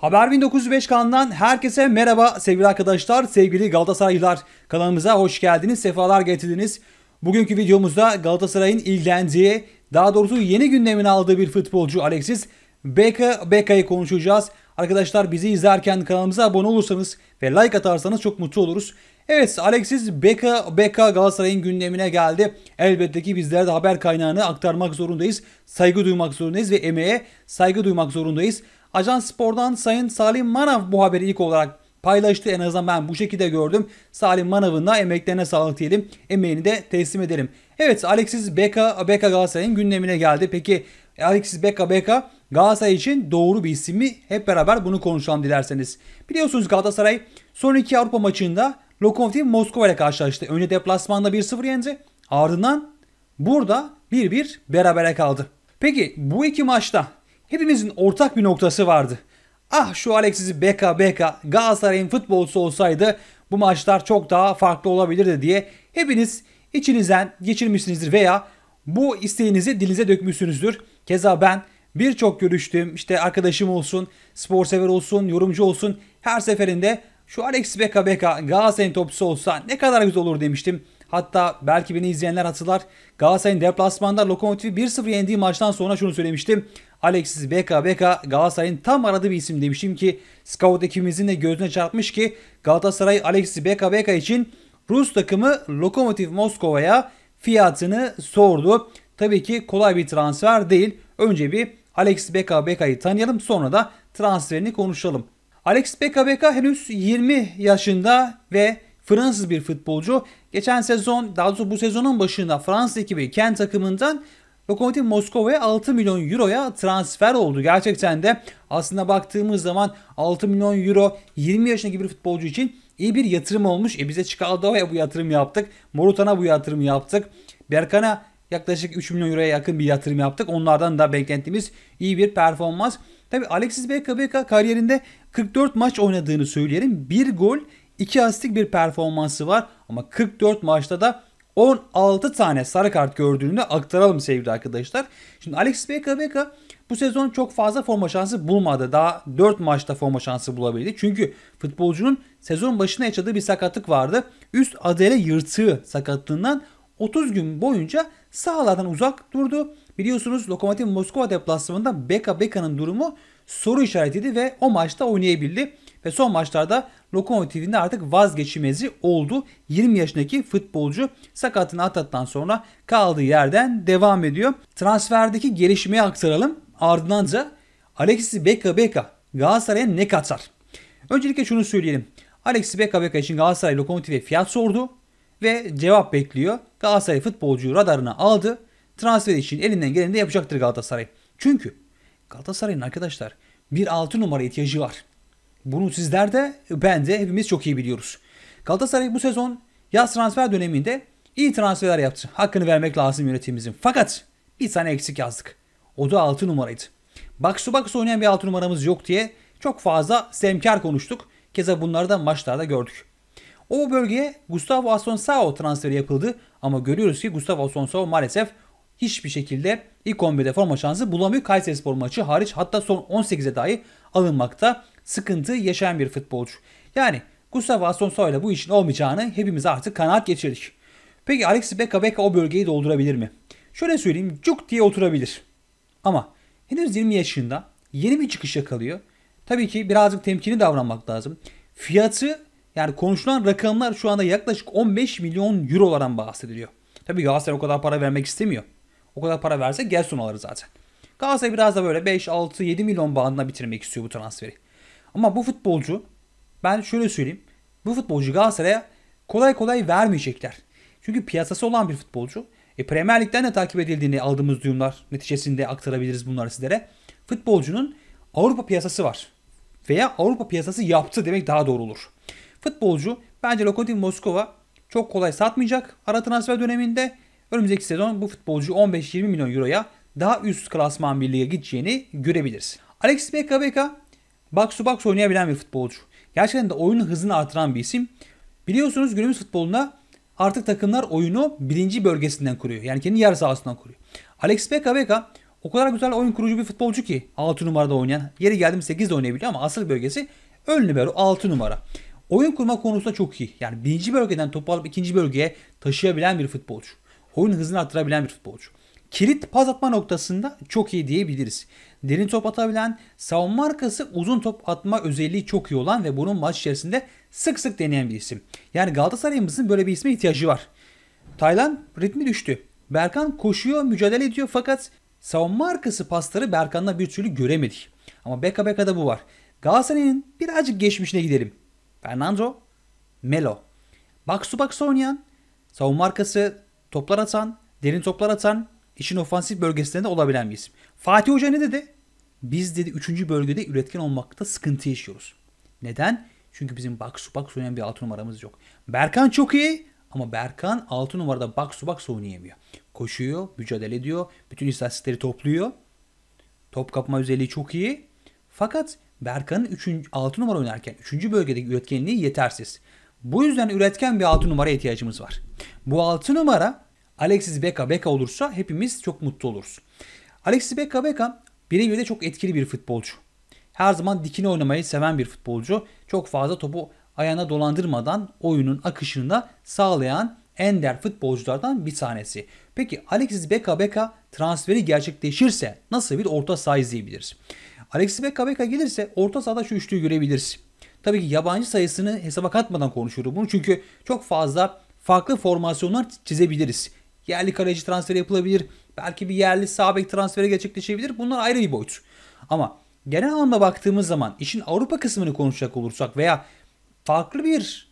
Haber 1905 kanalından herkese merhaba sevgili arkadaşlar, sevgili Galatasaraylılar. Kanalımıza hoş geldiniz, sefalar getirdiniz. Bugünkü videomuzda Galatasaray'ın ilgilendiği, daha doğrusu yeni gündemin aldığı bir futbolcu Alexis Beka Beka'yı konuşacağız. Arkadaşlar bizi izlerken kanalımıza abone olursanız ve like atarsanız çok mutlu oluruz. Evet Alexis Beka Beka Galatasaray'ın gündemine geldi. Elbette ki bizler de haber kaynağını aktarmak zorundayız. Saygı duymak zorundayız ve emeğe saygı duymak zorundayız. Ajan Spor'dan Sayın Salim Manav bu haberi ilk olarak paylaştı. En azından ben bu şekilde gördüm. Salim Manav'ın da emeklerine sağlık diyelim. Emeğini de teslim edelim. Evet Alexis Beka, Beka Galatasaray'ın gündemine geldi. Peki Alexis Beka Beka Galatasaray için doğru bir isim mi? Hep beraber bunu konuşalım dilerseniz. Biliyorsunuz Galatasaray son iki Avrupa maçında Lokomotiv Moskova ile karşılaştı. Önce deplasmanda 1-0 yendi. Ardından burada 1-1 berabere kaldı. Peki bu iki maçta Hepimizin ortak bir noktası vardı. Ah şu Alexis'i beka beka Galatasaray'ın futbolcusu olsaydı bu maçlar çok daha farklı olabilirdi diye hepiniz içinizden geçirmişsinizdir veya bu isteğinizi dilize dökmüşsünüzdür. Keza ben birçok görüştüm, işte arkadaşım olsun, spor sever olsun, yorumcu olsun her seferinde şu Alex Beka Beka Galatasaray'ın topçusu olsa ne kadar güzel olur demiştim. Hatta belki beni izleyenler hatırlar. Galatasaray'ın deplasmanda Lokomotifi 1-0 yendiği maçtan sonra şunu söylemiştim. Alexis Beka Beka Galatasaray'ın tam aradığı bir isim demişim ki scout ekibimizin de gözüne çarpmış ki Galatasaray Alexis Beka Beka için Rus takımı Lokomotiv Moskova'ya fiyatını sordu. Tabii ki kolay bir transfer değil. Önce bir Alexis Beka Beka'yı tanıyalım sonra da transferini konuşalım. Alexis Beka Beka henüz 20 yaşında ve Fransız bir futbolcu. Geçen sezon daha doğrusu bu sezonun başında Fransız ekibi Kent takımından Lokomotiv Moskova'ya 6 milyon euroya transfer oldu. Gerçekten de aslında baktığımız zaman 6 milyon euro 20 yaşındaki bir futbolcu için iyi bir yatırım olmuş. E bize Çikaldova'ya bu yatırım yaptık. Morutan'a bu yatırım yaptık. Berkan'a yaklaşık 3 milyon euroya yakın bir yatırım yaptık. Onlardan da beklentimiz iyi bir performans. Tabi Alexis BKBK kariyerinde 44 maç oynadığını söyleyelim. Bir gol, iki asistik bir performansı var. Ama 44 maçta da 16 tane sarı kart gördüğünü aktaralım sevgili arkadaşlar. Şimdi Alex Beka Beka bu sezon çok fazla forma şansı bulmadı. Daha 4 maçta forma şansı bulabildi. Çünkü futbolcunun sezon başına yaşadığı bir sakatlık vardı. Üst adele yırtığı sakatlığından 30 gün boyunca sahalardan uzak durdu. Biliyorsunuz Lokomotiv Moskova deplasmanında Beka Beka'nın durumu soru işaretiydi ve o maçta oynayabildi. Ve son maçlarda Lokomotiv'inde artık vazgeçilmezi oldu. 20 yaşındaki futbolcu sakatını atattan sonra kaldığı yerden devam ediyor. Transferdeki gelişmeyi aktaralım. Ardınanca Alexis Beka Beka Galatasaray'a ne katar? Öncelikle şunu söyleyelim. Alexis Beka Beka için Galatasaray Lokomotiv'e fiyat sordu ve cevap bekliyor. Galatasaray futbolcuyu radarına aldı. Transfer için elinden geleni de yapacaktır Galatasaray. Çünkü Galatasaray'ın arkadaşlar bir 6 numara ihtiyacı var. Bunu sizler de ben de hepimiz çok iyi biliyoruz. Galatasaray bu sezon yaz transfer döneminde iyi transferler yaptı. Hakkını vermek lazım yönetimimizin. Fakat bir tane eksik yazdık. O da 6 numaraydı. Box to box oynayan bir 6 numaramız yok diye çok fazla semkar konuştuk. Keza bunları da maçlarda gördük. O bölgeye Gustavo Asonsao transferi yapıldı ama görüyoruz ki Gustavo Asonsao maalesef hiçbir şekilde ilk 11'de forma şansı bulamıyor. Kayserispor maçı hariç hatta son 18'e dahi alınmakta sıkıntı yaşayan bir futbolcu. Yani Gustavo Asonso ile bu işin olmayacağını hepimiz artık kanaat geçirdik. Peki Alexis Beka Beka o bölgeyi doldurabilir mi? Şöyle söyleyeyim cuk diye oturabilir. Ama henüz 20 yaşında yeni bir çıkış yakalıyor. Tabii ki birazcık temkinli davranmak lazım. Fiyatı yani konuşulan rakamlar şu anda yaklaşık 15 milyon eurolardan bahsediliyor. Tabii Galatasaray o kadar para vermek istemiyor. O kadar para verse Gerson alır zaten. Galatasaray biraz da böyle 5, 6, 7 milyon bandına bitirmek istiyor bu transferi. Ama bu futbolcu ben şöyle söyleyeyim. Bu futbolcu Galatasaray'a kolay kolay vermeyecekler. Çünkü piyasası olan bir futbolcu. E, Premier Lig'den de takip edildiğini aldığımız duyumlar neticesinde aktarabiliriz bunları sizlere. Futbolcunun Avrupa piyasası var. Veya Avrupa piyasası yaptı demek daha doğru olur. Futbolcu bence Lokomotiv Moskova çok kolay satmayacak ara transfer döneminde. Önümüzdeki sezon bu futbolcu 15-20 milyon euroya daha üst klasman bir lige gideceğini görebiliriz. Alexis Beka Beka box to box oynayabilen bir futbolcu. Gerçekten de oyunun hızını artıran bir isim. Biliyorsunuz günümüz futbolunda artık takımlar oyunu birinci bölgesinden kuruyor. Yani kendi yarı sahasından kuruyor. Alex Beka Beka o kadar güzel oyun kurucu bir futbolcu ki 6 numarada oynayan. Yeri geldim 8 de oynayabiliyor ama asıl bölgesi ön libero 6 numara. Oyun kurma konusunda çok iyi. Yani birinci bölgeden topu alıp ikinci bölgeye taşıyabilen bir futbolcu. Oyun hızını arttırabilen bir futbolcu kilit pas atma noktasında çok iyi diyebiliriz. Derin top atabilen, savunma arkası uzun top atma özelliği çok iyi olan ve bunun maç içerisinde sık sık deneyen bir isim. Yani Galatasaray'ımızın böyle bir isme ihtiyacı var. Taylan ritmi düştü. Berkan koşuyor, mücadele ediyor fakat savunma arkası pasları Berkan'la bir türlü göremedik. Ama beka bekada bu var. Galatasaray'ın birazcık geçmişine gidelim. Fernando Melo. Box to box oynayan, savunma arkası toplar atan, derin toplar atan İşin ofansif bölgesinde olabilen bir isim. Fatih Hoca ne dedi? Biz dedi 3. bölgede üretken olmakta sıkıntı yaşıyoruz. Neden? Çünkü bizim box to box oynayan bir 6 numaramız yok. Berkan çok iyi ama Berkan 6 numarada box to box oynayamıyor. Koşuyor, mücadele ediyor, bütün istatistikleri topluyor. Top kapma özelliği çok iyi. Fakat Berkan'ın 6 numara oynarken 3. bölgedeki üretkenliği yetersiz. Bu yüzden üretken bir 6 numara ihtiyacımız var. Bu 6 numara Alexis Beka Beka olursa hepimiz çok mutlu oluruz. Alexis Beka Beka birebir de çok etkili bir futbolcu. Her zaman dikine oynamayı seven bir futbolcu. Çok fazla topu ayağına dolandırmadan oyunun akışını da sağlayan ender futbolculardan bir tanesi. Peki Alexis Beka Beka transferi gerçekleşirse nasıl bir orta saha izleyebiliriz? Alexis Beka Beka gelirse orta sahada şu üçlüyü görebiliriz. Tabii ki yabancı sayısını hesaba katmadan konuşuyorum bunu çünkü çok fazla farklı formasyonlar çizebiliriz. Yerli kaleci transferi yapılabilir. Belki bir yerli sağ bek transferi gerçekleşebilir. Bunlar ayrı bir boyut. Ama genel anlamda baktığımız zaman işin Avrupa kısmını konuşacak olursak veya farklı bir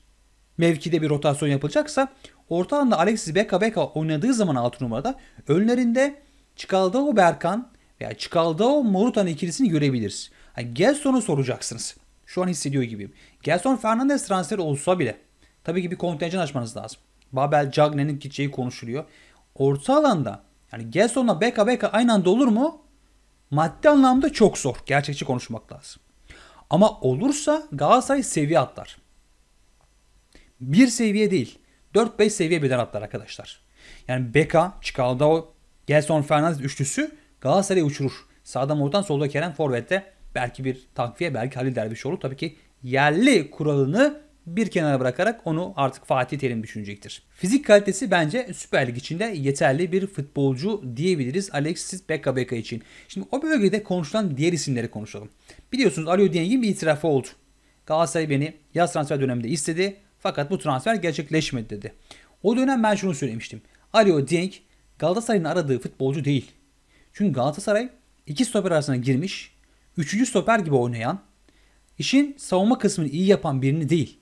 mevkide bir rotasyon yapılacaksa orta anda Alexis Beka Beka oynadığı zaman 6 numarada önlerinde Çıkaldao Berkan veya Çıkaldao Morutan ikilisini görebiliriz. Yani Gelson'u soracaksınız. Şu an hissediyor gibiyim. Gelson Fernandez transferi olsa bile tabii ki bir kontenjan açmanız lazım. Babel Cagne'nin gideceği konuşuluyor orta alanda yani Gelson'la Beka Beka aynı anda olur mu? Maddi anlamda çok zor. Gerçekçi konuşmak lazım. Ama olursa Galatasaray seviye atlar. Bir seviye değil. 4-5 seviye birden atlar arkadaşlar. Yani Beka, Çikaldao, Gelson Fernandez üçlüsü Galatasaray'ı uçurur. Sağda Mortan, solda Kerem, Forvet'te belki bir takviye, belki Halil Dervişoğlu. Tabii ki yerli kuralını bir kenara bırakarak onu artık Fatih Terim düşünecektir. Fizik kalitesi bence Süper Lig içinde yeterli bir futbolcu diyebiliriz Alexis Beka Beka için. Şimdi o bölgede konuşulan diğer isimleri konuşalım. Biliyorsunuz Alo Diengi'nin bir itirafı oldu. Galatasaray beni yaz transfer döneminde istedi fakat bu transfer gerçekleşmedi dedi. O dönem ben şunu söylemiştim. Alo Dieng Galatasaray'ın aradığı futbolcu değil. Çünkü Galatasaray iki stoper arasına girmiş, üçüncü stoper gibi oynayan, işin savunma kısmını iyi yapan birini değil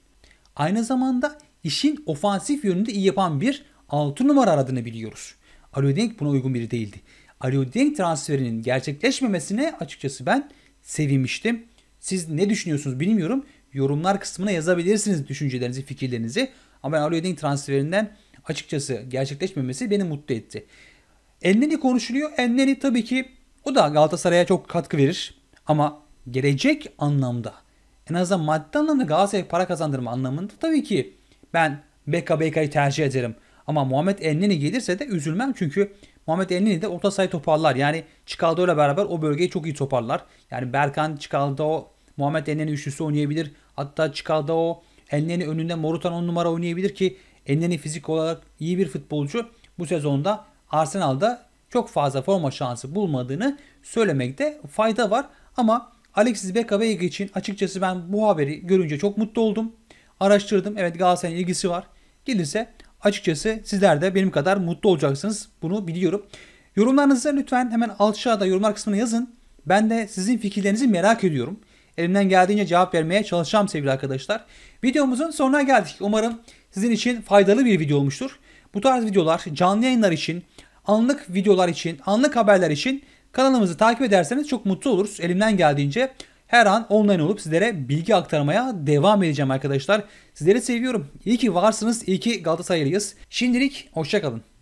Aynı zamanda işin ofansif yönünde iyi yapan bir 6 numara aradığını biliyoruz. Alo Denk buna uygun biri değildi. Alo Denk transferinin gerçekleşmemesine açıkçası ben sevinmiştim. Siz ne düşünüyorsunuz bilmiyorum. Yorumlar kısmına yazabilirsiniz düşüncelerinizi, fikirlerinizi. Ama ben Alo Denk transferinden açıkçası gerçekleşmemesi beni mutlu etti. Elneni konuşuluyor. Elneni tabii ki o da Galatasaray'a çok katkı verir. Ama gelecek anlamda en azından maddi anlamda Galatasaray'a para kazandırma anlamında tabii ki ben Beka Beka'yı tercih ederim. Ama Muhammed Elneni gelirse de üzülmem çünkü Muhammed Elneni de orta sayı toparlar. Yani Çikaldo ile beraber o bölgeyi çok iyi toparlar. Yani Berkan Çikaldo Muhammed Elneni üçlüsü oynayabilir. Hatta Çikaldo Elneni önünde Morutan 10 numara oynayabilir ki Elneni fizik olarak iyi bir futbolcu. Bu sezonda Arsenal'da çok fazla forma şansı bulmadığını söylemekte fayda var. Ama Alexis Beka Vega için açıkçası ben bu haberi görünce çok mutlu oldum. Araştırdım. Evet Galatasaray'ın ilgisi var. Gelirse açıkçası sizler de benim kadar mutlu olacaksınız. Bunu biliyorum. Yorumlarınızı lütfen hemen aşağıda yorumlar kısmına yazın. Ben de sizin fikirlerinizi merak ediyorum. Elimden geldiğince cevap vermeye çalışacağım sevgili arkadaşlar. Videomuzun sonuna geldik. Umarım sizin için faydalı bir video olmuştur. Bu tarz videolar canlı yayınlar için, anlık videolar için, anlık haberler için Kanalımızı takip ederseniz çok mutlu oluruz. Elimden geldiğince her an online olup sizlere bilgi aktarmaya devam edeceğim arkadaşlar. Sizleri seviyorum. İyi ki varsınız. İyi ki Galatasaraylıyız. Şimdilik hoşçakalın.